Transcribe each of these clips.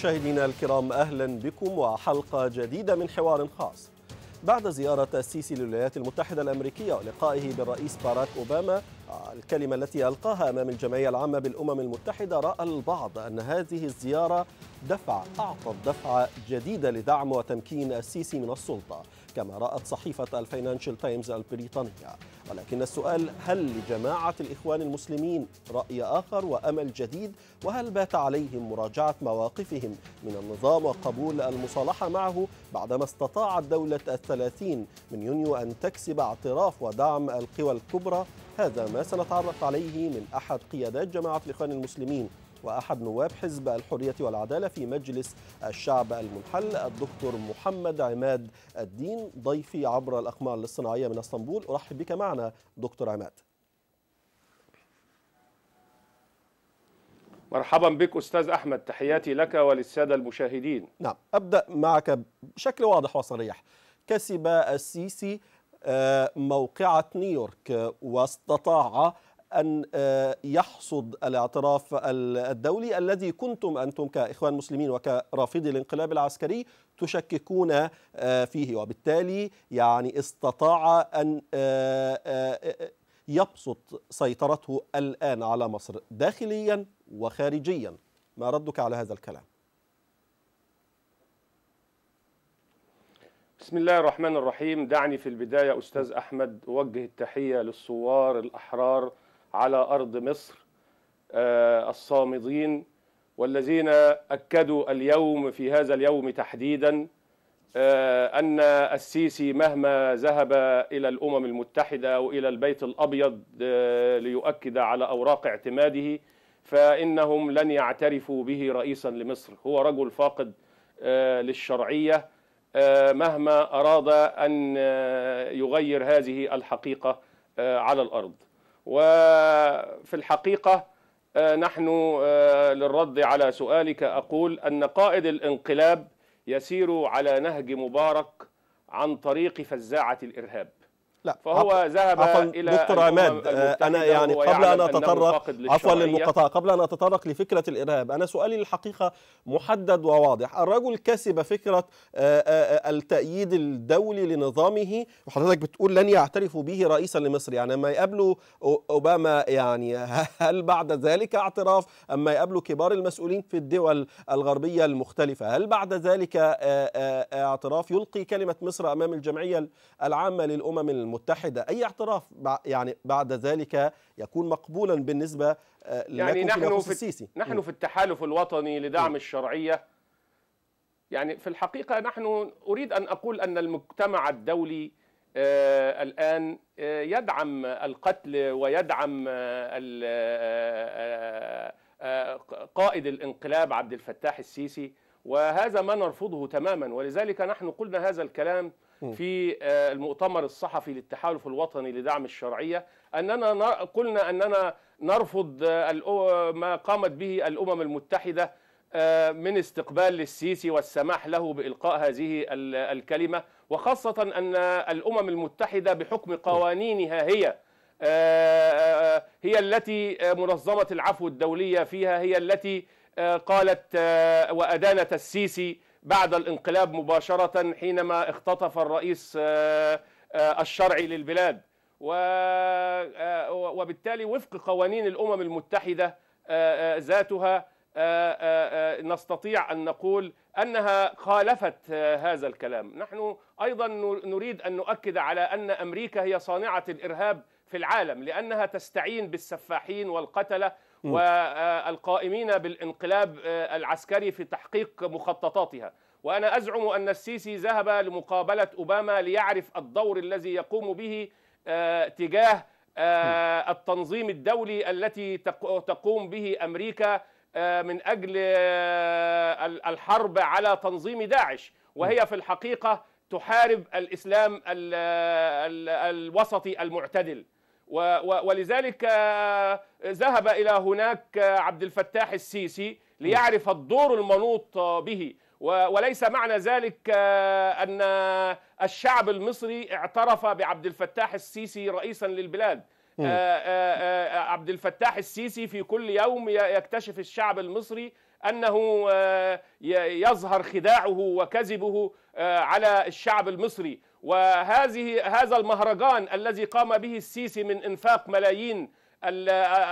مشاهدينا الكرام أهلا بكم وحلقة جديدة من حوار خاص بعد زيارة السيسي للولايات المتحدة الأمريكية ولقائه بالرئيس باراك أوباما الكلمة التي ألقاها أمام الجمعية العامة بالأمم المتحدة رأى البعض أن هذه الزيارة دفع أعطت دفعة جديدة لدعم وتمكين السيسي من السلطة كما رأت صحيفة الفاينانشال تايمز البريطانية ولكن السؤال هل لجماعة الإخوان المسلمين رأي آخر وأمل جديد وهل بات عليهم مراجعة مواقفهم من النظام وقبول المصالحة معه بعدما استطاعت دولة الثلاثين من يونيو أن تكسب اعتراف ودعم القوى الكبرى هذا ما سنتعرف عليه من أحد قيادات جماعة الإخوان المسلمين وأحد نواب حزب الحرية والعدالة في مجلس الشعب المنحل الدكتور محمد عماد الدين ضيفي عبر الأقمار الاصطناعية من اسطنبول أرحب بك معنا دكتور عماد مرحبا بك استاذ احمد تحياتي لك وللساده المشاهدين نعم ابدا معك بشكل واضح وصريح كسب السيسي آه، موقعة نيويورك واستطاع أن آه، يحصد الاعتراف الدولي الذي كنتم أنتم كإخوان مسلمين وكرافضي الانقلاب العسكري تشككون آه، فيه وبالتالي يعني استطاع أن آه، يبسط سيطرته الآن على مصر داخليا وخارجيا ما ردك على هذا الكلام؟ بسم الله الرحمن الرحيم دعني في البداية أستاذ أحمد أوجه التحية للثوار الأحرار على أرض مصر آه، الصامدين والذين أكدوا اليوم في هذا اليوم تحديدا آه، أن السيسي مهما ذهب إلى الأمم المتحدة أو إلى البيت الأبيض آه، ليؤكد على أوراق اعتماده فإنهم لن يعترفوا به رئيسا لمصر هو رجل فاقد للشرعية مهما أراد أن يغير هذه الحقيقة على الأرض وفي الحقيقة آه، نحن آه، للرد على سؤالك أقول أن قائد الانقلاب يسير على نهج مبارك عن طريق فزاعة الإرهاب لا فهو ذهب الى دكتور عماد آه، انا يعني قبل ان اتطرق عفوا للمقاطعه قبل ان اتطرق لفكره الارهاب انا سؤالي الحقيقه محدد وواضح الرجل كسب فكره آه، آه، التأييد الدولي لنظامه وحضرتك بتقول لن يعترفوا به رئيسا لمصر يعني ما يقابلوا اوباما يعني هل بعد ذلك اعتراف اما يقابلوا كبار المسؤولين في الدول الغربيه المختلفه هل بعد ذلك اعتراف يلقي كلمه مصر امام الجمعيه العامه للامم المتحده المتحدة أي اعتراف يعني بعد ذلك يكون مقبولا بالنسبة آه، يعني نحن في السيسي. نحن م. في التحالف الوطني لدعم م. الشرعية يعني في الحقيقة نحن أريد أن أقول أن المجتمع الدولي آه الآن آه، يدعم القتل ويدعم آه،, آه قائد الانقلاب عبد الفتاح السيسي وهذا ما نرفضه تماما ولذلك نحن قلنا هذا الكلام في آه، المؤتمر الصحفي للتحالف الوطني لدعم الشرعية أننا قلنا أننا نرفض آه، ما قامت به الأمم المتحدة آه، من استقبال للسيسي والسماح له بإلقاء هذه الكلمة وخاصة أن الأمم المتحدة بحكم قوانينها هي هي التي منظمة العفو الدولية فيها هي التي آه، قالت آه، وأدانت السيسي بعد الانقلاب مباشرة حينما اختطف الرئيس آه، الشرعي للبلاد وبالتالي وفق قوانين الأمم المتحدة ذاتها نستطيع أن نقول أنها خالفت هذا الكلام نحن أيضا نريد أن نؤكد على أن أمريكا هي صانعة الإرهاب في العالم لأنها تستعين بالسفاحين والقتلة والقائمين آه، بالانقلاب آه، العسكري في تحقيق مخططاتها وأنا أزعم أن السيسي ذهب لمقابلة أوباما ليعرف الدور الذي يقوم به آه، تجاه التنظيم الدولي التي تقوم به أمريكا من أجل الحرب على تنظيم داعش وهي في الحقيقة تحارب الإسلام الوسطي المعتدل ولذلك آه، ذهب إلى هناك آه، عبد الفتاح السيسي ليعرف الدور المنوط آه، به وليس معنى ذلك أن الشعب المصري اعترف بعبد الفتاح السيسي رئيسا للبلاد عبد الفتاح السيسي في كل يوم يكتشف الشعب المصري أنه يظهر خداعه وكذبه على الشعب المصري وهذه هذا المهرجان الذي قام به السيسي من انفاق ملايين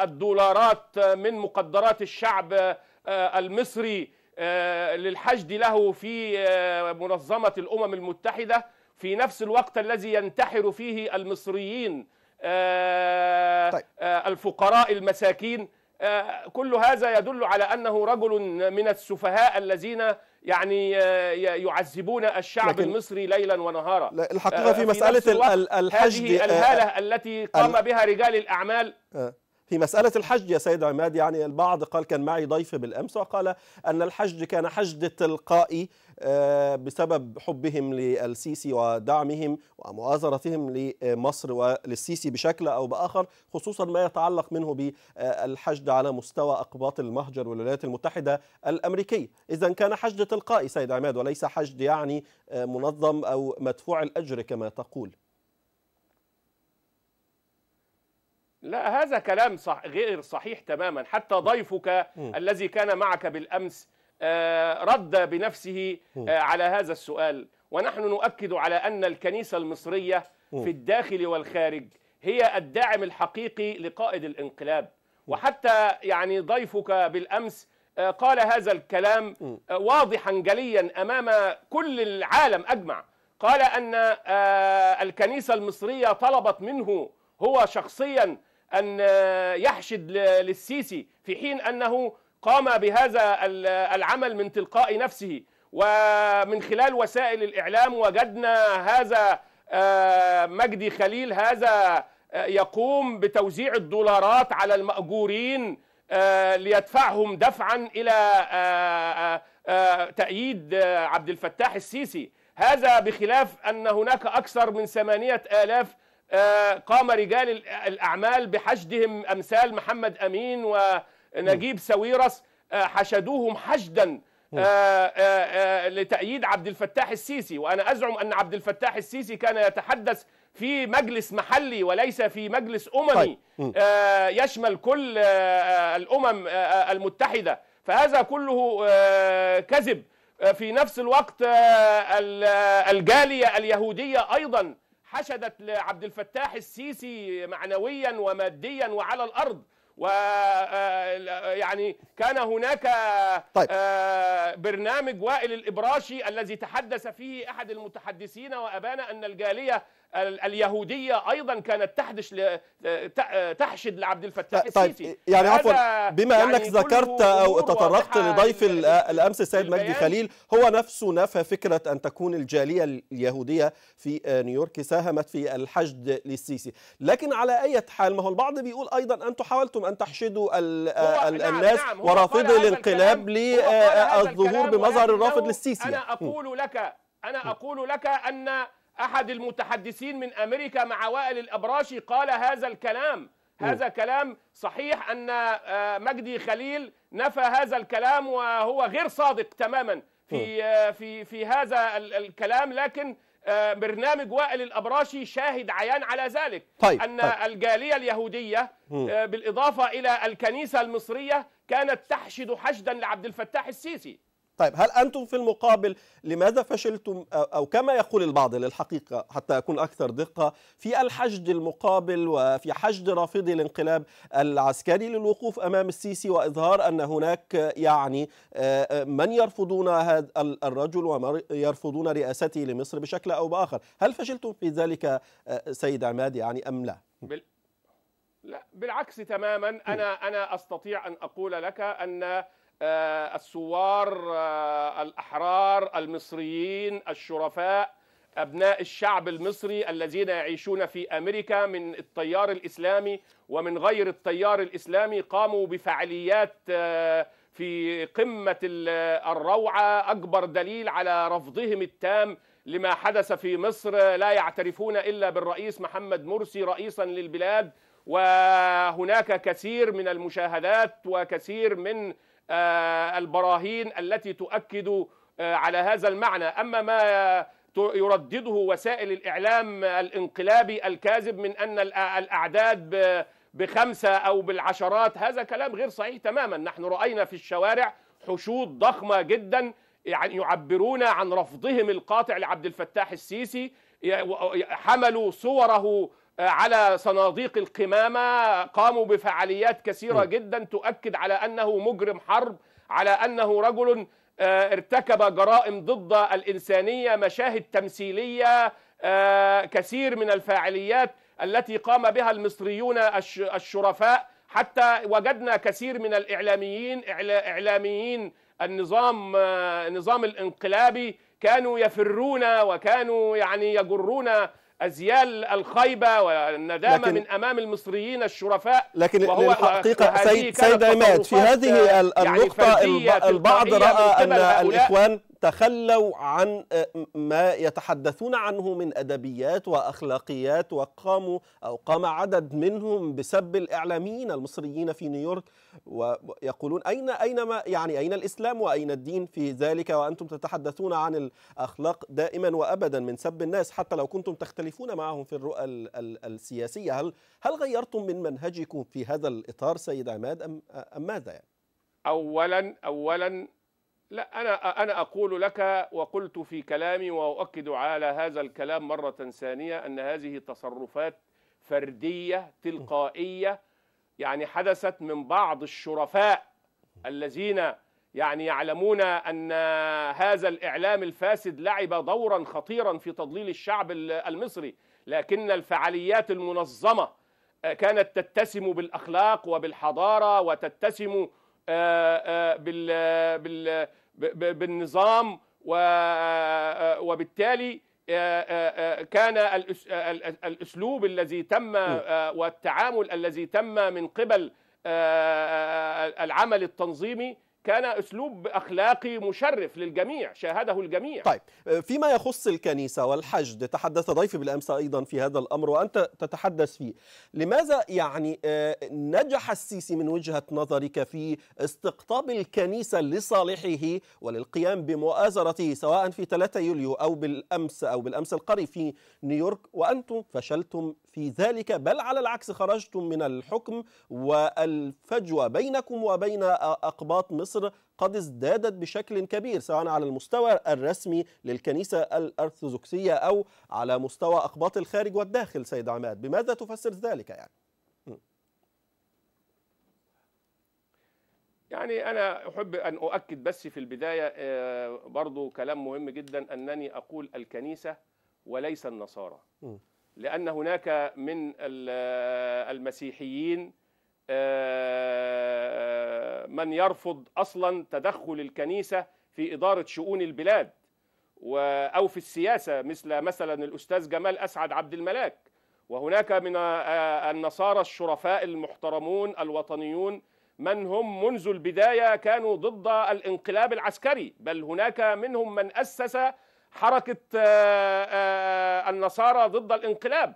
الدولارات من مقدرات الشعب آه، المصري آه، للحشد له في آه، منظمه الامم المتحده في نفس الوقت الذي ينتحر فيه المصريين طيب. الفقراء المساكين آه، كل هذا يدل على انه رجل من السفهاء الذين يعني آه، يعذبون الشعب المصري ليلا ونهارا الحقيقه آه، في, في مساله الحشد هذه الهاله التي قام بها رجال الاعمال في مسألة الحشد يا سيد عماد يعني البعض قال كان معي ضيف بالأمس وقال أن الحشد كان حشد تلقائي آه، بسبب حبهم للسيسي ودعمهم ومؤازرتهم لمصر وللسيسي بشكل أو بآخر خصوصا ما يتعلق منه بالحشد على مستوى أقباط المهجر والولايات المتحدة الأمريكية إذا كان حشد تلقائي سيد عماد وليس حشد يعني آه، منظم أو مدفوع الأجر كما تقول لا هذا كلام صح غير صحيح تماما حتى ضيفك م. الذي كان معك بالامس آه، رد بنفسه آه، على هذا السؤال ونحن نؤكد على ان الكنيسه المصريه في الداخل والخارج هي الداعم الحقيقي لقائد الانقلاب وحتى يعني ضيفك بالامس آه، قال هذا الكلام واضحا جليا امام كل العالم اجمع قال ان الكنيسه المصريه طلبت منه هو شخصيا أن يحشد للسيسي في حين أنه قام بهذا العمل من تلقاء نفسه ومن خلال وسائل الإعلام وجدنا هذا آه، مجدي خليل هذا آه، يقوم بتوزيع الدولارات على المأجورين آه، ليدفعهم دفعا إلى تأييد عبد الفتاح السيسي هذا بخلاف أن هناك أكثر من ثمانية آلاف آه، قام رجال الأعمال بحشدهم أمثال محمد أمين ونجيب سويرس آه، حشدوهم حشدا آه، لتأييد عبد الفتاح السيسي وأنا أزعم أن عبد الفتاح السيسي كان يتحدث في مجلس محلي وليس في مجلس أممي طيب. يشمل كل الأمم المتحدة فهذا كله كذب في نفس الوقت الجالية اليهودية أيضا حشدت لعبد الفتاح السيسي معنويا وماديا وعلى الارض و آه، يعني كان هناك طيب. آه، برنامج وائل الإبراشي الذي تحدث فيه أحد المتحدثين وأبان أن الجالية اليهودية أيضا كانت تحدش ل... آه، تحشد لعبد الفتاح طيب، السيسي طيب يعني عفوا بما يعني أنك ذكرت أو تطرقت لضيف يعني الأمس السيد مجدي خليل هو نفسه نفى فكرة أن تكون الجالية اليهودية في نيويورك ساهمت في الحشد للسيسي لكن على أي حال ما هو البعض بيقول أيضا أنتم حاولتم أن تحشدوا الناس آه، نعم نعم ورافضي الانقلاب للظهور آه، بمظهر الرافض للسيسي أنا أقول لك أنا أقول لك أن أحد المتحدثين من أمريكا مع وائل الأبراشي قال هذا الكلام هذا كلام صحيح أن آه، مجدي خليل نفى هذا الكلام وهو غير صادق تماما في في في هذا الكلام لكن آه، برنامج وائل الابراشي شاهد عيان على ذلك طيب. ان طيب. الجاليه اليهوديه آه، بالاضافه الى الكنيسه المصريه كانت تحشد حشدا لعبد الفتاح السيسي طيب هل أنتم في المقابل لماذا فشلتم أو كما يقول البعض للحقيقة حتى أكون أكثر دقة في الحشد المقابل وفي حشد رافضي الانقلاب العسكري للوقوف أمام السيسي وإظهار أن هناك يعني آه، آه، من يرفضون هذا الرجل ومن يرفضون رئاسته لمصر بشكل أو بآخر هل فشلتم في ذلك آه، سيد عماد يعني أم لا؟ لا بالعكس تماما أنا أنا أستطيع أن أقول لك أن آه، الثوار آه، الأحرار المصريين الشرفاء أبناء الشعب المصري الذين يعيشون في أمريكا من التيار الإسلامي ومن غير التيار الإسلامي قاموا بفعاليات آه، في قمة الروعة أكبر دليل على رفضهم التام لما حدث في مصر لا يعترفون إلا بالرئيس محمد مرسي رئيسا للبلاد وهناك كثير من المشاهدات وكثير من آه، البراهين التي تؤكد آه، على هذا المعنى أما ما يردده وسائل الإعلام الانقلابي الكاذب من أن الأعداد بخمسة أو بالعشرات هذا كلام غير صحيح تماما نحن رأينا في الشوارع حشود ضخمة جدا يعني يعبرون عن رفضهم القاطع لعبد الفتاح السيسي حملوا صوره على صناديق القمامة قاموا بفعاليات كثيرة جدا تؤكد على أنه مجرم حرب على أنه رجل آه، ارتكب جرائم ضد الإنسانية مشاهد تمثيلية آه، كثير من الفاعليات التي قام بها المصريون الشرفاء حتى وجدنا كثير من الإعلاميين إعلاميين النظام آه، نظام الانقلابي كانوا يفرون وكانوا يعني يجرون أزيال الخيبة والندامة من أمام المصريين الشرفاء لكن وهو الحقيقة سيد, سيد عماد في هذه يعني النقطة يعني البعض رأى أن الإخوان تخلوا عن آه، ما يتحدثون عنه من ادبيات واخلاقيات وقاموا او قام عدد منهم بسب الاعلاميين المصريين في نيويورك ويقولون اين اين ما يعني اين الاسلام واين الدين في ذلك وانتم تتحدثون عن الاخلاق دائما وابدا من سب الناس حتى لو كنتم تختلفون معهم في الرؤى السياسيه هل هل غيرتم من منهجكم في هذا الاطار سيد عماد ام, أم ماذا يعني؟ اولا اولا لا أنا أنا أقول لك وقلت في كلامي وأؤكد على هذا الكلام مرة ثانية أن هذه تصرفات فردية تلقائية يعني حدثت من بعض الشرفاء الذين يعني يعلمون أن هذا الإعلام الفاسد لعب دورا خطيرا في تضليل الشعب المصري لكن الفعاليات المنظمة كانت تتسم بالأخلاق وبالحضارة وتتسم بال بالنظام وبالتالي كان الاسلوب الذي تم آه، والتعامل الذي تم من قبل آه، آه، العمل التنظيمي كان اسلوب اخلاقي مشرف للجميع شاهده الجميع طيب فيما يخص الكنيسه والحشد تحدث ضيفي بالامس ايضا في هذا الامر وانت تتحدث فيه لماذا يعني آه، نجح السيسي من وجهه نظرك في استقطاب الكنيسه لصالحه وللقيام بمؤازرته سواء في 3 يوليو او بالامس او بالامس القري في نيويورك وانتم فشلتم في ذلك بل على العكس خرجتم من الحكم والفجوة بينكم وبين أقباط مصر قد ازدادت بشكل كبير سواء على المستوى الرسمي للكنيسة الأرثوذكسية أو على مستوى أقباط الخارج والداخل سيد عماد بماذا تفسر ذلك يعني؟ يعني أنا أحب أن أؤكد بس في البداية آه، برضو كلام مهم جدا أنني أقول الكنيسة وليس النصارى م. لأن هناك من المسيحيين آه، آه، من يرفض أصلا تدخل الكنيسة في إدارة شؤون البلاد أو في السياسة مثل مثلا الأستاذ جمال أسعد عبد الملاك وهناك من آه، النصارى الشرفاء المحترمون الوطنيون من هم منذ البداية كانوا ضد الانقلاب العسكري بل هناك منهم من أسس حركه آه، آه، آه، النصارى ضد الانقلاب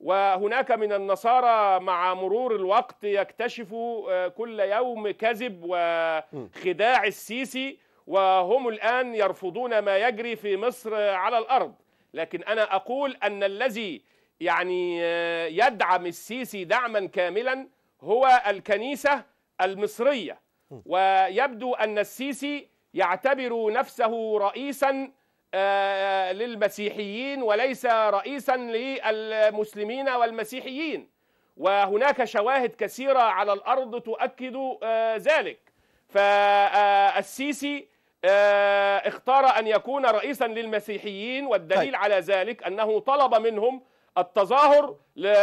وهناك من النصارى مع مرور الوقت يكتشفوا كل يوم كذب وخداع السيسي وهم الان يرفضون ما يجري في مصر على الارض لكن انا اقول ان الذي يعني يدعم السيسي دعما كاملا هو الكنيسه المصريه ويبدو ان السيسي يعتبر نفسه رئيسا آه، للمسيحيين وليس رئيسا للمسلمين والمسيحيين وهناك شواهد كثيرة على الأرض تؤكد آه، ذلك فالسيسي آه، اختار أن يكون رئيسا للمسيحيين والدليل طيب. على ذلك أنه طلب منهم التظاهر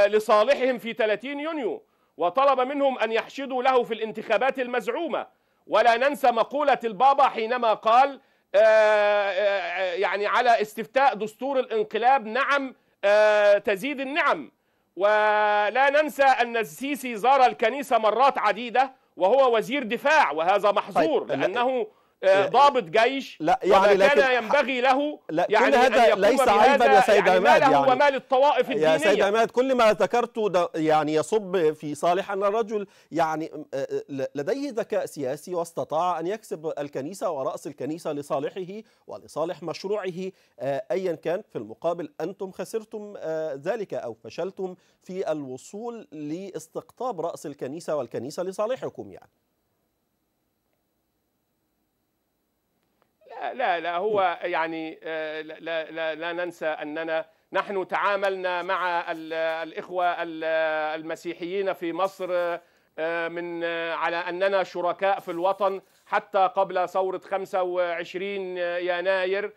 لصالحهم في 30 يونيو وطلب منهم أن يحشدوا له في الانتخابات المزعومة ولا ننسى مقولة البابا حينما قال آه، آه، يعني على استفتاء دستور الانقلاب نعم آه، تزيد النعم ولا ننسى أن السيسي زار الكنيسة مرات عديدة وهو وزير دفاع وهذا محظور طيب، لأنه آه، إيه، ضابط جيش لا يعني كان ينبغي له لا يعني كل هذا أن ليس عيبا يا سيد يعني عماد يعني وما الطوائف الدينيه يا سيد عماد كل ما ذكرته يعني يصب في صالح ان الرجل يعني آه، آه، لديه ذكاء سياسي واستطاع ان يكسب الكنيسه وراس الكنيسه لصالحه ولصالح مشروعه ايا كان في المقابل انتم خسرتم ذلك او فشلتم في الوصول لاستقطاب راس الكنيسه والكنيسه لصالحكم يعني لا لا هو يعني آه، لا لا, لا ننسى اننا نحن تعاملنا مع الاخوه المسيحيين في مصر آه، من آه، على اننا شركاء في الوطن حتى قبل ثوره 25 يناير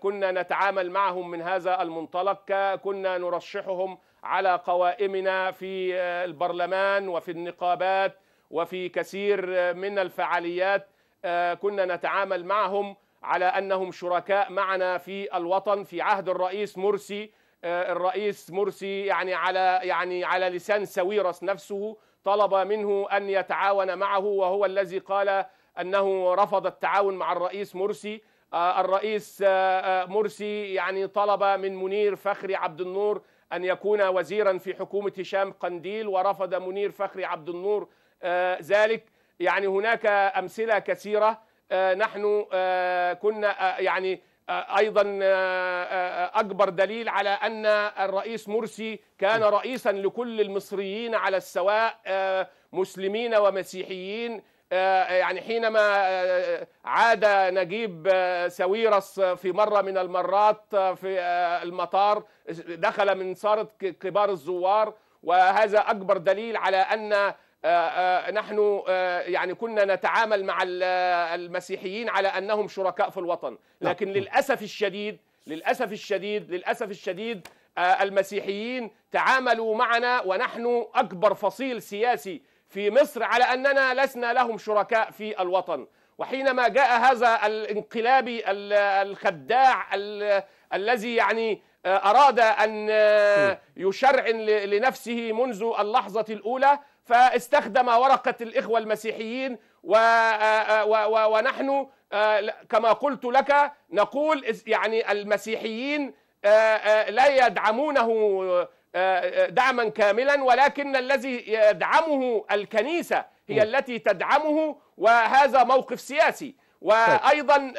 كنا نتعامل معهم من هذا المنطلق كنا نرشحهم على قوائمنا في البرلمان وفي النقابات وفي كثير من الفعاليات آه، كنا نتعامل معهم على انهم شركاء معنا في الوطن في عهد الرئيس مرسي آه، الرئيس مرسي يعني على يعني على لسان سويرس نفسه طلب منه ان يتعاون معه وهو الذي قال انه رفض التعاون مع الرئيس مرسي آه، الرئيس مرسي يعني طلب من منير فخري عبد النور ان يكون وزيرا في حكومه هشام قنديل ورفض منير فخري عبد النور ذلك يعني هناك امثله كثيره آه، نحن آه، كنا آه، يعني ايضا اكبر دليل على ان الرئيس مرسي كان رئيسا لكل المصريين على السواء مسلمين ومسيحيين يعني حينما عاد نجيب سويرس في مره من المرات في المطار دخل من صارت كبار الزوار وهذا اكبر دليل على ان آه، آه، نحن آه، يعني كنا نتعامل مع المسيحيين على انهم شركاء في الوطن نعم. لكن نعم. للاسف الشديد للاسف الشديد للاسف الشديد المسيحيين تعاملوا معنا ونحن اكبر فصيل سياسي في مصر على اننا لسنا لهم شركاء في الوطن وحينما جاء هذا الانقلابي الخداع الذي يعني اراد ان يشرعن لنفسه منذ اللحظه الاولى فاستخدم ورقة الإخوة المسيحيين و... آه، آه، و... و... ونحن آه، كما قلت لك نقول يعني المسيحيين لا يدعمونه دعما كاملا ولكن الذي يدعمه الكنيسة هي التي تدعمه وهذا موقف سياسي طيب. وايضا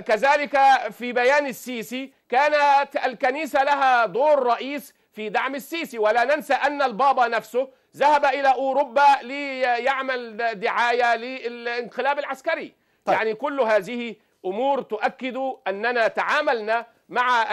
كذلك في بيان السيسي كانت الكنيسه لها دور رئيس في دعم السيسي ولا ننسى ان البابا نفسه ذهب إلى أوروبا ليعمل دعاية للانقلاب العسكري طيب. يعني كل هذه أمور تؤكد أننا تعاملنا مع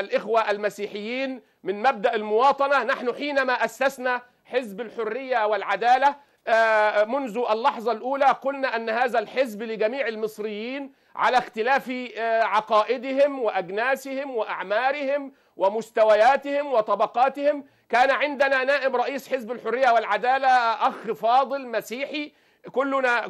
الإخوة المسيحيين من مبدأ المواطنة نحن حينما أسسنا حزب الحرية والعدالة آه، منذ اللحظة الأولى قلنا أن هذا الحزب لجميع المصريين على اختلاف آه، عقائدهم وأجناسهم وأعمارهم ومستوياتهم وطبقاتهم كان عندنا نائب رئيس حزب الحريه والعداله اخ فاضل مسيحي كلنا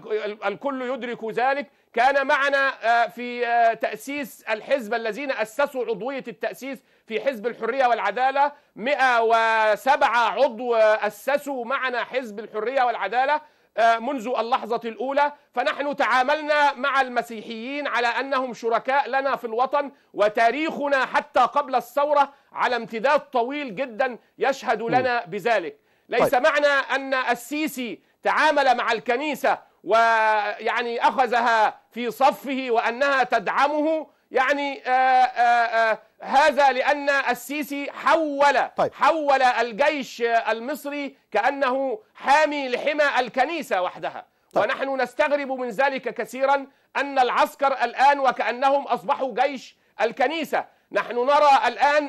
الكل يدرك ذلك كان معنا آه، في آه، تأسيس الحزب الذين أسسوا عضوية التأسيس في حزب الحرية والعدالة 107 عضو أسسوا معنا حزب الحرية والعدالة آه، منذ اللحظة الأولى فنحن تعاملنا مع المسيحيين على أنهم شركاء لنا في الوطن وتاريخنا حتى قبل الثورة على امتداد طويل جدا يشهد لنا بذلك ليس طيب. معنى أن السيسي تعامل مع الكنيسة ويعني أخذها في صفه وأنها تدعمه يعني آآ آه، آآ آه، آه، هذا لأن السيسي حول طيب. حول الجيش المصري كأنه حامي لحمى الكنيسة وحدها طيب. ونحن نستغرب من ذلك كثيرا أن العسكر الآن وكأنهم أصبحوا جيش الكنيسة نحن نرى الآن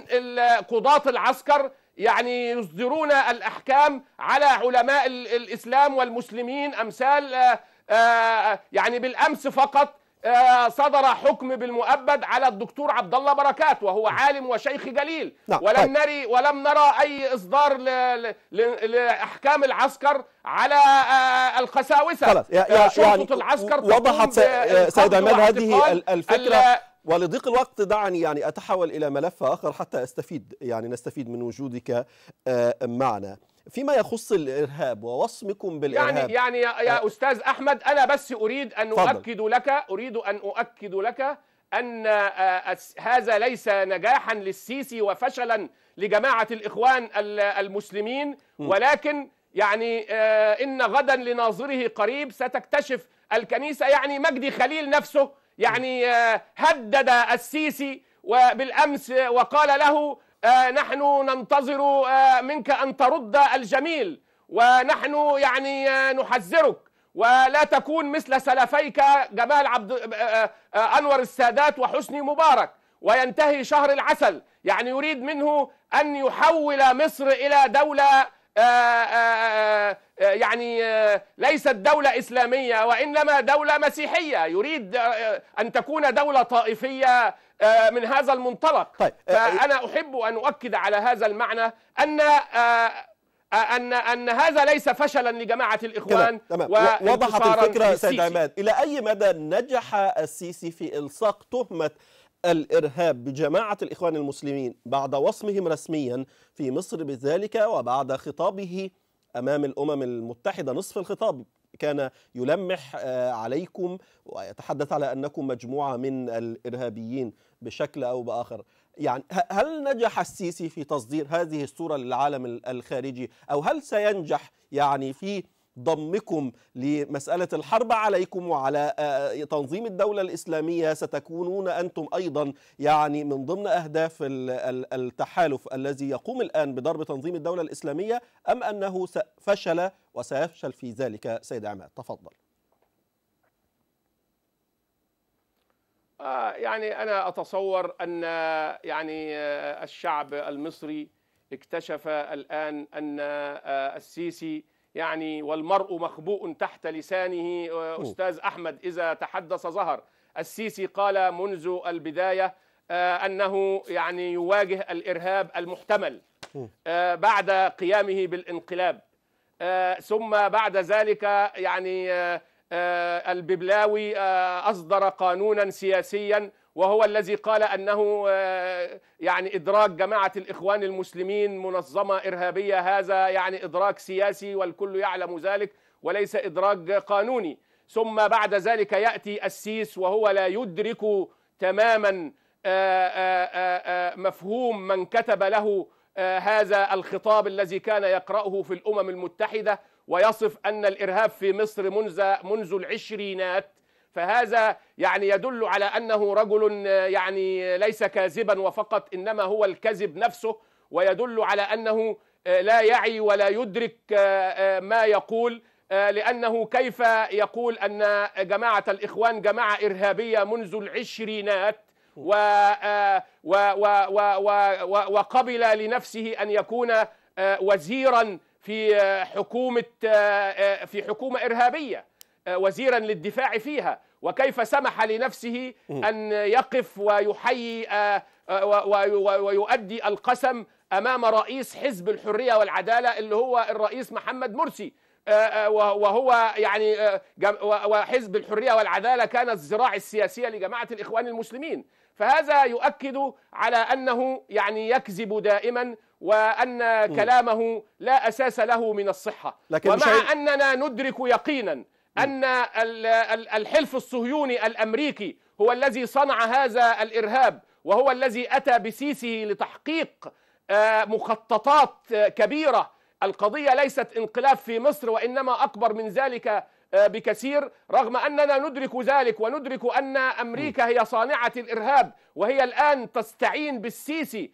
قضاة العسكر يعني يصدرون الأحكام على علماء الإسلام والمسلمين أمثال يعني بالأمس فقط آه، صدر حكم بالمؤبد على الدكتور عبد الله بركات وهو نعم. عالم وشيخ جليل نعم. ولم طيب. نري ولم نرى اي اصدار لاحكام العسكر على آه، القساوسه خلاص يا... شرطه يعني العسكر وضحت آه، سيد عماد هذه الفكره ولضيق الوقت دعني يعني اتحول الى ملف اخر حتى استفيد يعني نستفيد من وجودك معنا فيما يخص الارهاب ووصمكم يعني بالارهاب يعني يعني يا, يا آه. استاذ احمد انا بس اريد ان فضل. اؤكد لك اريد ان اؤكد لك ان آه، هذا ليس نجاحا للسيسي وفشلا لجماعه الاخوان المسلمين ولكن يعني آه، ان غدا لناظره قريب ستكتشف الكنيسه يعني مجدي خليل نفسه يعني هدد السيسي وبالامس وقال له آه، نحن ننتظر آه، منك أن ترد الجميل ونحن يعني آه، نحذرك ولا تكون مثل سلفيك جمال عبد أنور السادات وحسني مبارك وينتهي شهر العسل يعني يريد منه أن يحول مصر إلى دولة آه، آه، آه، يعني ليست دولة إسلامية وإنما دولة مسيحية يريد أن تكون دولة طائفية من هذا المنطلق طيب. فأنا أحب أن أؤكد على هذا المعنى أن أن أن هذا ليس فشلا لجماعة الإخوان تمام. تمام. الفكرة سيد عماد إلى أي مدى نجح السيسي في إلصاق تهمة الإرهاب بجماعة الإخوان المسلمين بعد وصمهم رسميا في مصر بذلك وبعد خطابه أمام الأمم المتحدة نصف الخطاب كان يلمح آه، عليكم ويتحدث على أنكم مجموعة من الإرهابيين بشكل أو بآخر يعني هل نجح السيسي في تصدير هذه الصورة للعالم الخارجي أو هل سينجح يعني في ضمكم لمسألة الحرب عليكم وعلى آه، آه، تنظيم الدولة الإسلامية ستكونون أنتم أيضا يعني من ضمن أهداف التحالف الذي يقوم الآن بضرب تنظيم الدولة الإسلامية أم أنه فشل وسيفشل في ذلك سيد عماد تفضل آه، يعني أنا أتصور أن يعني الشعب المصري اكتشف الآن أن السيسي يعني والمرء مخبوء تحت لسانه آه، أستاذ أحمد إذا تحدث ظهر السيسي قال منذ البداية آه، أنه يعني يواجه الإرهاب المحتمل آه، بعد قيامه بالانقلاب ثم بعد ذلك يعني الببلاوي أصدر قانونا سياسيا وهو الذي قال انه آه، يعني ادراك جماعه الاخوان المسلمين منظمه ارهابيه هذا يعني ادراك سياسي والكل يعلم ذلك وليس ادراك قانوني ثم بعد ذلك ياتي السيس وهو لا يدرك تماما آه، آه، مفهوم من كتب له هذا الخطاب الذي كان يقراه في الامم المتحده ويصف ان الارهاب في مصر منذ منذ العشرينات فهذا يعني يدل على انه رجل آه، يعني آه، ليس كاذبا وفقط انما هو الكذب نفسه ويدل على انه آه، لا يعي ولا يدرك ما يقول لأنه كيف يقول أن جماعة الإخوان جماعة إرهابية منذ العشرينات و و و و و وقبل لنفسه أن يكون وزيرا في حكومة في حكومة إرهابية وزيرا للدفاع فيها وكيف سمح لنفسه أن يقف ويحيي آه، آه، ويؤدي القسم أمام رئيس حزب الحرية والعدالة اللي هو الرئيس محمد مرسي آه، وهو يعني وحزب الحريه والعداله كان الذراع السياسيه لجماعه الاخوان المسلمين فهذا يؤكد على انه يعني يكذب دائما وان كلامه لا اساس له من الصحه لكن ومع اننا ندرك يقينا أن الحلف الصهيوني الأمريكي هو الذي صنع هذا الإرهاب وهو الذي أتى بسيسي لتحقيق آه، مخططات آه، كبيرة القضية ليست انقلاب في مصر وإنما أكبر من ذلك آه، بكثير رغم أننا ندرك ذلك وندرك أن أمريكا هي صانعة الإرهاب وهي الآن تستعين بالسيسي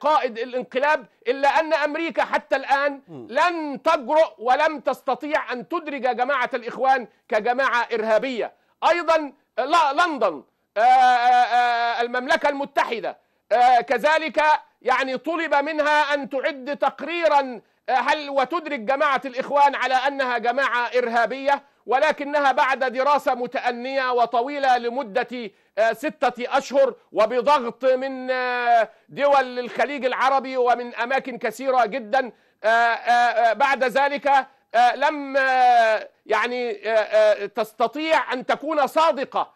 قائد الانقلاب الا ان امريكا حتى الان لن تجرؤ ولم تستطيع ان تدرج جماعه الاخوان كجماعه ارهابيه ايضا لندن آه، آه، آه، المملكه المتحده كذلك يعني طلب منها ان تعد تقريرا هل وتدرك جماعه الاخوان على انها جماعه ارهابيه ولكنها بعد دراسة متأنية وطويلة لمدة آه، ستة أشهر وبضغط من آه، دول الخليج العربي ومن أماكن كثيرة جدا آه، بعد ذلك لم يعني تستطيع أن تكون صادقة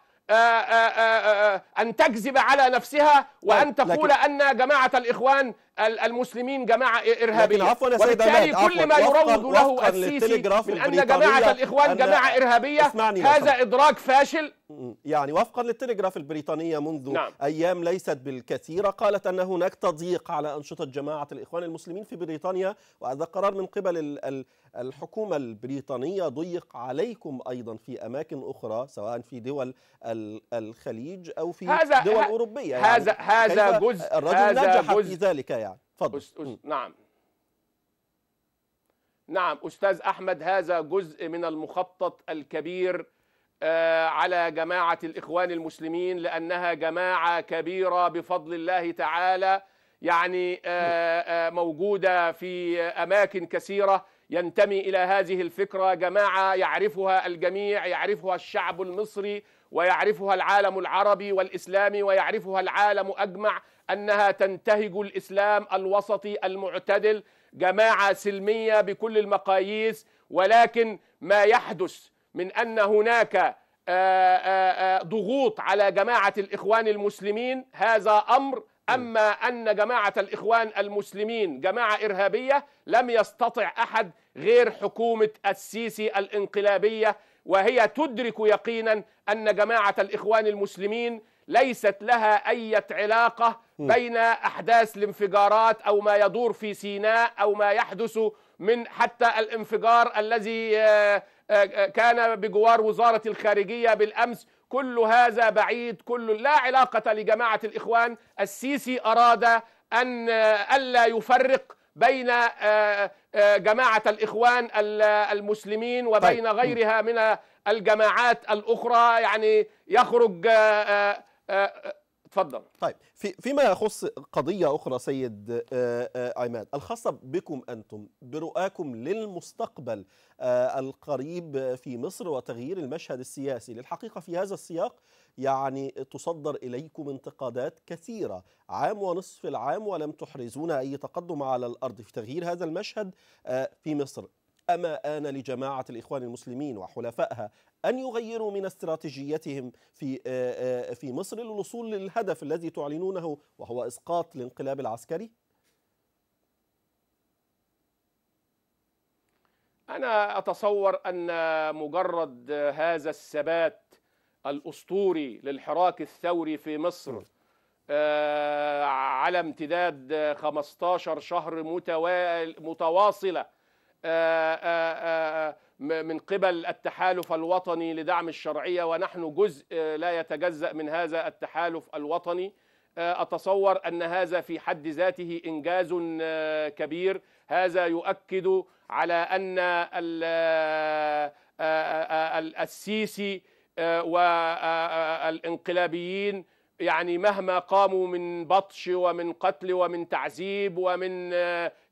أن تكذب على نفسها وأن طيب، تقول أن جماعة الإخوان المسلمين جماعه ارهابيه عفوا يا سيد وبالتالي كل ما يروج له السيسي من ان جماعه الاخوان جماعه ارهابيه هذا ادراك فاشل يعني وفقا للتلغراف البريطانية منذ نعم. أيام ليست بالكثيرة قالت أن هناك تضييق على أنشطة جماعة الإخوان المسلمين في بريطانيا وهذا قرار من قبل الحكومة البريطانية ضيق عليكم أيضا في أماكن أخرى سواء في دول الخليج أو في هذا دول أوروبية يعني هذا هذا جزء الرجل هذا نجح جزء في ذلك يعني تفضل أس... أس... نعم نعم استاذ احمد هذا جزء من المخطط الكبير آه، على جماعه الاخوان المسلمين لانها جماعه كبيره بفضل الله تعالى يعني آه، آه، موجوده في اماكن كثيره ينتمي الى هذه الفكره جماعه يعرفها الجميع يعرفها الشعب المصري ويعرفها العالم العربي والاسلامي ويعرفها العالم اجمع انها تنتهج الاسلام الوسطي المعتدل جماعه سلميه بكل المقاييس ولكن ما يحدث من ان هناك آه، آه، آه، ضغوط على جماعه الاخوان المسلمين هذا امر اما ان جماعه الاخوان المسلمين جماعه ارهابيه لم يستطع احد غير حكومه السيسي الانقلابيه وهي تدرك يقينا ان جماعه الاخوان المسلمين ليست لها اي علاقه بين احداث الانفجارات او ما يدور في سيناء او ما يحدث من حتى الانفجار الذي آه، آه، آه، كان بجوار وزاره الخارجيه بالامس كل هذا بعيد كل لا علاقه لجماعه الاخوان السيسي اراد ان الا يفرق بين آه، آه، آه، جماعة الإخوان المسلمين وبين طيب. غيرها من الجماعات الأخرى يعني يخرج اتفضل طيب في فيما يخص قضيه اخرى سيد آه، آه، عماد الخاصه بكم انتم برؤاكم للمستقبل آه، القريب في مصر وتغيير المشهد السياسي للحقيقه في هذا السياق يعني تصدر اليكم انتقادات كثيره عام ونصف العام ولم تحرزون اي تقدم على الارض في تغيير هذا المشهد في مصر أما آن لجماعة الإخوان المسلمين وحلفائها أن يغيروا من استراتيجيتهم في آه، آه، في مصر للوصول للهدف الذي تعلنونه وهو إسقاط الانقلاب العسكري؟ أنا أتصور أن مجرد هذا الثبات الأسطوري للحراك الثوري في مصر آه، على امتداد 15 شهر متواصلة من قبل التحالف الوطني لدعم الشرعيه ونحن جزء آه، لا يتجزا من هذا التحالف الوطني آه، اتصور ان هذا في حد ذاته انجاز آه، كبير هذا يؤكد على ان السيسي والانقلابيين يعني مهما قاموا من بطش ومن قتل ومن تعذيب ومن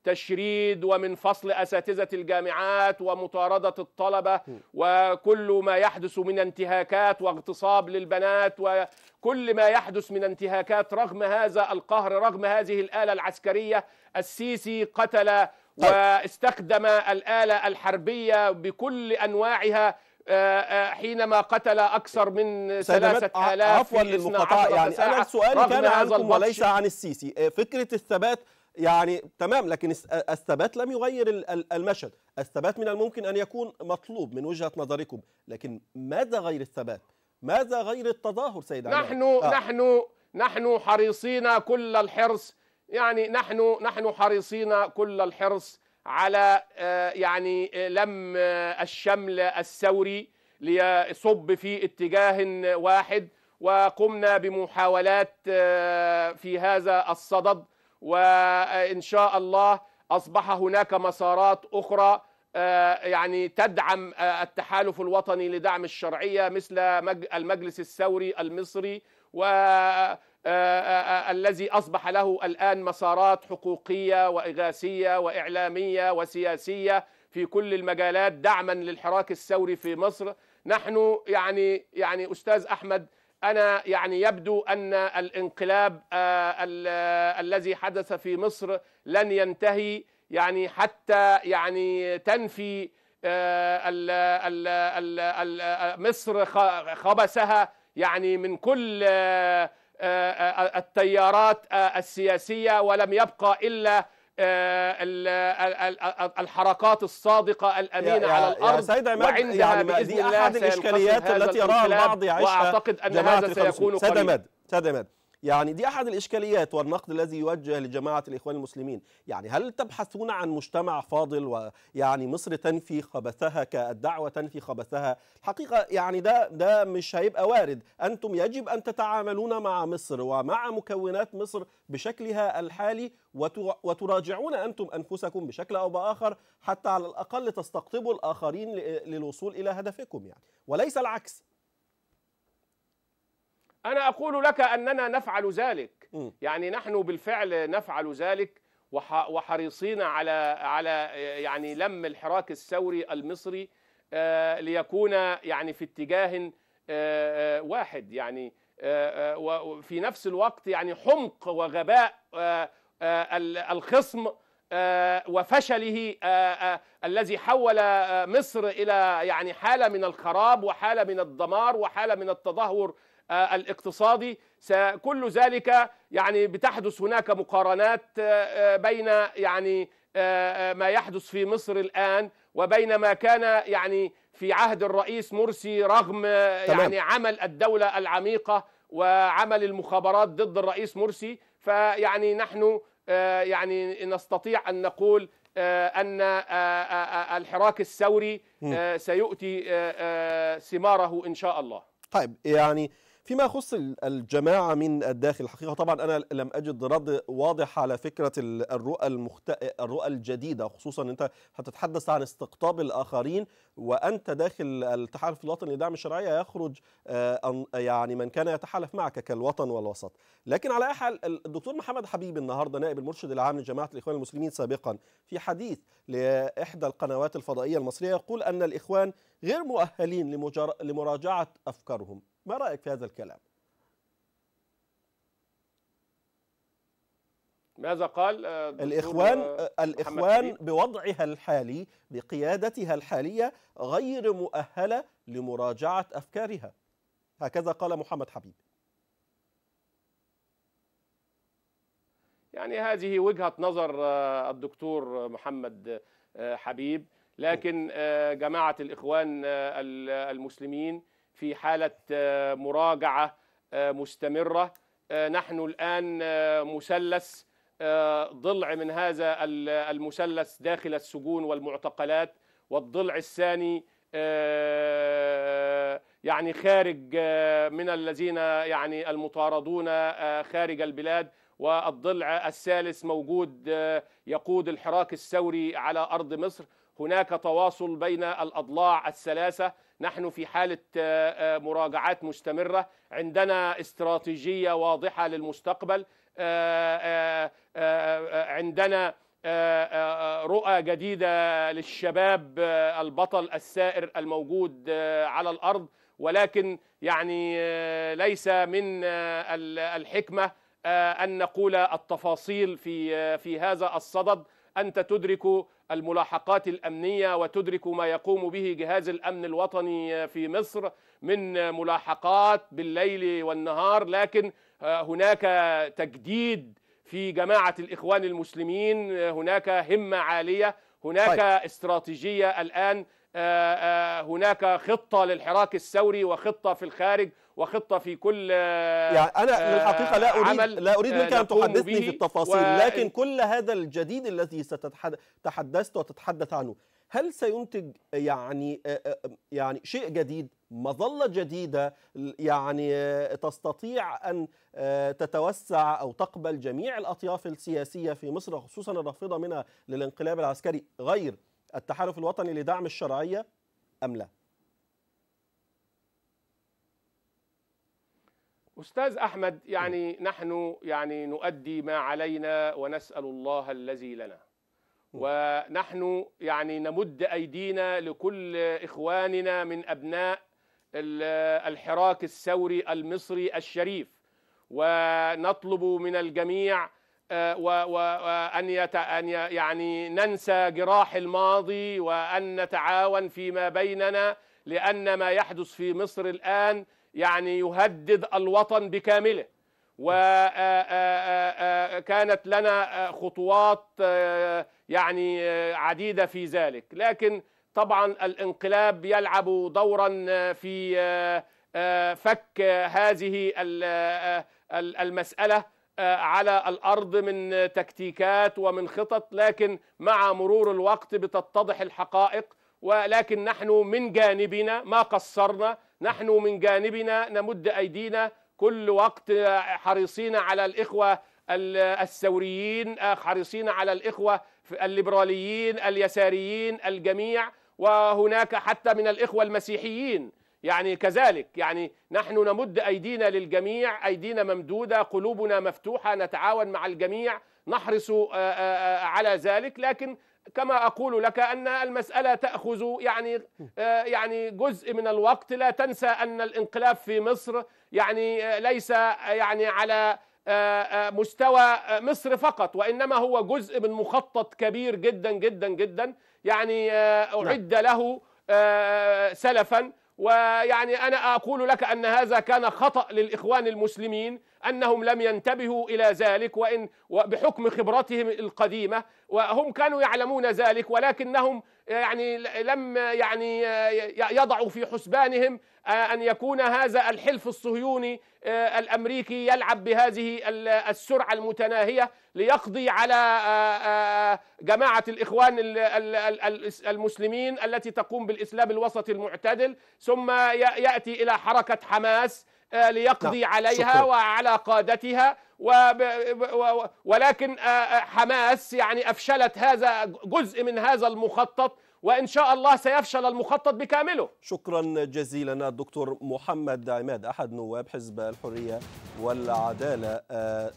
تشريد ومن فصل اساتذه الجامعات ومطارده الطلبه وكل ما يحدث من انتهاكات واغتصاب للبنات وكل ما يحدث من انتهاكات رغم هذا القهر رغم هذه الاله العسكريه السيسي قتل طيب. واستخدم الاله الحربيه بكل انواعها آه، آه، حينما قتل أكثر من ثلاثة آلاف عفوا للمقاطعة يعني أنا سؤالي كان عنكم وليس عن السيسي آه، فكرة الثبات يعني تمام لكن الثبات لم يغير المشهد الثبات من الممكن أن يكون مطلوب من وجهة نظركم لكن ماذا غير الثبات ماذا غير التظاهر سيد نحن آه. نحن نحن حريصين كل الحرص يعني نحن نحن حريصين كل الحرص على آه، يعني لم آه، الشمل الثوري ليصب في اتجاه واحد وقمنا بمحاولات آه، في هذا الصدد وان شاء الله اصبح هناك مسارات اخرى آه، يعني تدعم آه، التحالف الوطني لدعم الشرعيه مثل المجلس الثوري المصري و آه، الذي اصبح له الان مسارات حقوقيه واغاثيه واعلاميه وسياسيه في كل المجالات دعما للحراك الثوري في مصر نحن يعني يعني استاذ احمد انا يعني يبدو ان الانقلاب آه، آه، الذي حدث في مصر لن ينتهي يعني حتى يعني تنفي آه، مصر خبسها يعني من كل التيارات السياسيه ولم يبقى الا آه، الحركات الصادقة الأمينة على الأرض يا سيدة وعندها يعني بإذن الله أحد الإشكاليات التي يراها البعض يعيشها وأعتقد أن هذا سيكون قريب سيد يعني دي أحد الإشكاليات والنقد الذي يوجه لجماعة الإخوان المسلمين يعني هل تبحثون عن مجتمع فاضل ويعني مصر تنفي خبثها كالدعوة تنفي خبثها الحقيقة يعني ده, ده مش هيبقى وارد أنتم يجب أن تتعاملون مع مصر ومع مكونات مصر بشكلها الحالي وتراجعون أنتم أنفسكم بشكل أو بآخر حتى على الأقل تستقطبوا الآخرين للوصول إلى هدفكم يعني وليس العكس أنا أقول لك أننا نفعل ذلك م. يعني نحن بالفعل نفعل ذلك وحريصين على على يعني لم الحراك الثوري المصري آه، ليكون يعني في اتجاه آه، آه، واحد يعني وفي نفس الوقت يعني حمق وغباء الخصم وفشله الذي حول مصر الى يعني حاله من الخراب وحاله من الدمار وحاله من التدهور آه، الاقتصادي كل ذلك يعني بتحدث هناك مقارنات آه، آه، بين يعني ما يحدث في مصر الآن وبين ما كان يعني في عهد الرئيس مرسي رغم يعني عمل الدولة العميقة وعمل المخابرات ضد الرئيس مرسي فيعني نحن يعني نستطيع أن نقول أن الحراك الثوري سيؤتي ثماره إن شاء الله طيب يعني فيما يخص الجماعة من الداخل الحقيقة طبعا أنا لم أجد رد واضح على فكرة الرؤى المخت... الرؤى الجديدة خصوصا أنت هتتحدث عن استقطاب الآخرين وأنت داخل التحالف الوطني لدعم الشرعية يخرج آه، يعني من كان يتحالف معك كالوطن والوسط لكن على أي حال الدكتور محمد حبيب النهاردة نائب المرشد العام لجماعة الإخوان المسلمين سابقا في حديث لإحدى القنوات الفضائية المصرية يقول أن الإخوان غير مؤهلين لمراجعة أفكارهم ما رأيك في هذا الكلام؟ ماذا قال آه، الإخوان آه، آه، الإخوان بوضعها الحالي بقيادتها الحالية غير مؤهلة لمراجعة أفكارها هكذا قال محمد حبيب يعني هذه وجهة نظر الدكتور محمد حبيب لكن جماعة الإخوان المسلمين في حالة آه، مراجعة آه، مستمرة آه، نحن الآن مثلث ضلع من هذا المثلث داخل السجون والمعتقلات والضلع الثاني يعني خارج من الذين يعني المطاردون خارج البلاد والضلع الثالث موجود يقود الحراك الثوري على ارض مصر هناك تواصل بين الاضلاع الثلاثه نحن في حالة آه، آه، مراجعات مستمرة عندنا استراتيجية واضحة للمستقبل آه، عندنا رؤى جديدة للشباب البطل السائر الموجود على الأرض ولكن يعني ليس من الحكمة أن نقول التفاصيل في في هذا الصدد أنت تدرك الملاحقات الامنيه وتدرك ما يقوم به جهاز الامن الوطني في مصر من ملاحقات بالليل والنهار لكن آه، هناك تجديد في جماعه الاخوان المسلمين آه، هناك همه عاليه هناك طيب. استراتيجيه الان آه، هناك خطه للحراك الثوري وخطه في الخارج وخطه في كل يعني انا آه، الحقيقه لا اريد لا اريد منك آه، ان تحدثني في التفاصيل و... لكن كل هذا الجديد الذي ستتحدث وتتحدث عنه هل سينتج يعني آه، يعني شيء جديد مظلة جديدة يعني تستطيع أن تتوسع أو تقبل جميع الأطياف السياسية في مصر خصوصا الرافضة منها للانقلاب العسكري غير التحالف الوطني لدعم الشرعية أم لا؟ أستاذ أحمد يعني نحن يعني نؤدي ما علينا ونسأل الله الذي لنا ونحن يعني نمد أيدينا لكل إخواننا من أبناء الحراك الثوري المصري الشريف ونطلب من الجميع آه، وأن أن يعني ننسى جراح الماضي وأن نتعاون فيما بيننا لأن ما يحدث في مصر الآن يعني يهدد الوطن بكامله وكانت لنا خطوات يعني عديده في ذلك لكن طبعا الانقلاب يلعب دورا في فك هذه المساله على الارض من تكتيكات ومن خطط لكن مع مرور الوقت بتتضح الحقائق ولكن نحن من جانبنا ما قصرنا نحن من جانبنا نمد أيدينا كل وقت حريصين على الإخوة الثوريين حريصين على الإخوة الليبراليين اليساريين الجميع وهناك حتى من الإخوة المسيحيين يعني كذلك يعني نحن نمد أيدينا للجميع أيدينا ممدودة قلوبنا مفتوحة نتعاون مع الجميع نحرص آه، آه، آه، على ذلك لكن كما اقول لك ان المساله تاخذ يعني آه، يعني جزء من الوقت لا تنسى ان الانقلاب في مصر يعني آه، ليس آه، يعني على مستوى مصر فقط وانما هو جزء من مخطط كبير جدا جدا جدا يعني نعم. اعد له سلفا ويعني أنا أقول لك أن هذا كان خطأ للإخوان المسلمين أنهم لم ينتبهوا إلى ذلك وإن بحكم خبرتهم القديمة وهم كانوا يعلمون ذلك ولكنهم يعني لم يعني يضعوا في حسبانهم آه، أن يكون هذا الحلف الصهيوني آه، الأمريكي يلعب بهذه السرعة المتناهية ليقضي على آه، جماعة الإخوان المسلمين التي تقوم بالإسلام الوسطي المعتدل ثم يأتي إلى حركة حماس ليقضي نعم، عليها وعلى قادتها ولكن حماس يعني أفشلت هذا جزء من هذا المخطط وإن شاء الله سيفشل المخطط بكامله شكرا جزيلا الدكتور محمد عماد أحد نواب حزب الحرية والعدالة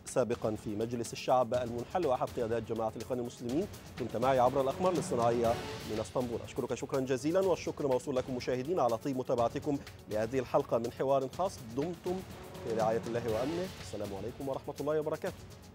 سابقا في مجلس الشعب المنحل وأحد قيادات جماعة الإخوان المسلمين كنت معي عبر الأقمار الاصطناعية من اسطنبول أشكرك شكرا جزيلا والشكر موصول لكم مشاهدين على طيب متابعتكم لهذه الحلقة من حوار خاص دمتم في رعاية الله وأمنه السلام عليكم ورحمة الله وبركاته